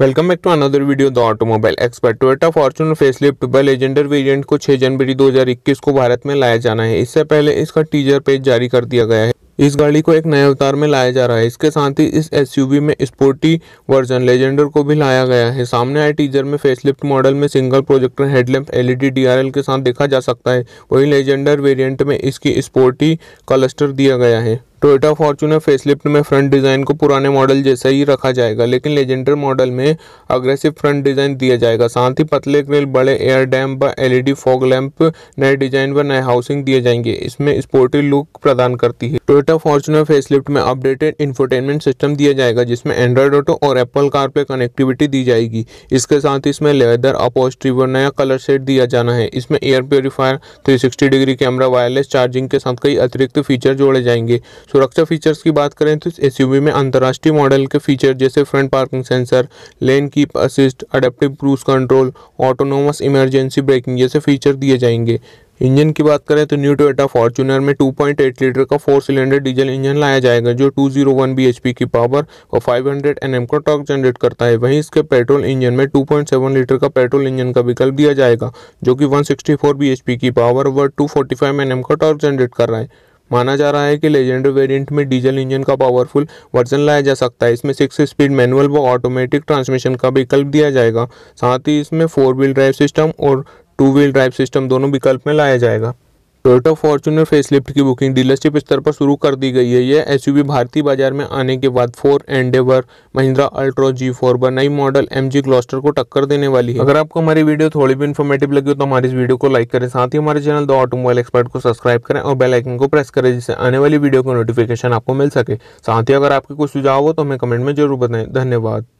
welcome back to another video the automobile expert Toyota Fortuner facelift by Legender variant को 6 जनवरी 2021 को भारत में लाया जाना है इससे पहले इसका टीजर पेज जारी कर दिया गया है इस गाड़ी को एक नए अवतार में लाया जा रहा है इसके साथ ही इस एसयूवी में स्पोर्टी वर्जन लेजेंडर को भी लाया गया है सामने आए टीजर में फेसलिफ्ट मॉडल में single projector headlamp LED DRL के साथ देखा जा सकता है वहीं लेजेंडर वेरिएंट में इसकी स्पोर्टी कलस्टर दिया गया है टोयोटा फॉर्चूनर फेसलिफ्ट में फ्रंट डिज़ाइन को पुराने मॉडल जैसा ही रखा जाएगा लेकिन लेजेंडर मॉडल में अग्रेसिव फ्रंट डिज़ाइन दिया जाएगा साथ ही पतले ग्रिल बड़े एयर डैम व एलईडी फॉग लैंप नए डिज़ाइन व नए हाउसिंग दिए जाएंगे इसमें स्पोर्टी लुक प्रदान करती है टोयोटा फॉर्चूनर फेसलिफ्ट में अपडेटेड इन्फोटेनमेंट सिस्टम दिया जाएगा जिसमें एंड्रॉयड ऑटो और एप्पल कार कनेक्टिविटी दी जाएगी इसके साथ ही इसमें लेदर अपोस्ट्री व नया कलर सेट दिया जाना है इसमें air purifier three degree camera wireless charging के साथ कई अतिरिक्त फीचर जोड़े जाएंगे सुरक्षा फीचर्स की बात करें तो इस एसयूवी में अंतर्राष्ट्रीय मॉडल के फीचर जैसे front parking sensor lane keep assist adaptive cruise control autonomous emergency braking जैसे फीचर दिए जाएंगे इंजन की बात करें तो न्यू टोयोटा फॉर्चूनर में 2.8 लीटर का फोर सिलेंडर डीजल इंजन लाया जाएगा जो 201 जीरो की पावर और 500 हंड्रेड का टॉर्क जनरेट करता है वहीं इसके पेट्रोल इंजन में 2.7 लीटर का पेट्रोल इंजन का विकल्प दिया जाएगा जो कि 164 सिक्सटी की पावर व 245 फोर्टी का टॉर्क जनरेट कर रहा है माना जा रहा है कि लेजेंडर वेरिएंट में डीजल इंजन का पावरफुल वर्जन लाया जा सकता है इसमें सिक्स स्पीड मैनुअल व ऑटोमेटिक ट्रांसमिशन का विकल्प दिया जाएगा साथ ही इसमें फोर व्हील ड्राइव सिस्टम और टू व्हील ड्राइव सिस्टम दोनों विकल्प में लाया जाएगा टोयोटा फॉर्चूनर फेसलिफ्ट की बुकिंग डीलरशिप स्तर पर शुरू कर दी गई है यह एसयूवी भारतीय बाजार में आने के बाद Ford Endeavour Mahindra Alturas G four व नई मॉडल एम जी क्लस्टर को टक्कर देने वाली है अगर आपको हमारी वीडियो थोड़ी भी इन्फॉर्मेटिव लगी हो तो हमारी इस वीडियो को लाइक करें साथ ही हमारे चैनल द ऑटोमोबाइल एक्सपर्ट को सब्सक्राइब करें और बेलाइकन को प्रेस करें जिससे आने वाली वीडियो का नोटिफिकेशन आपको मिल सके साथ ही अगर आपके कुछ सुझाव हो तो हमें कमेंट में जरूर बताएं धन्यवाद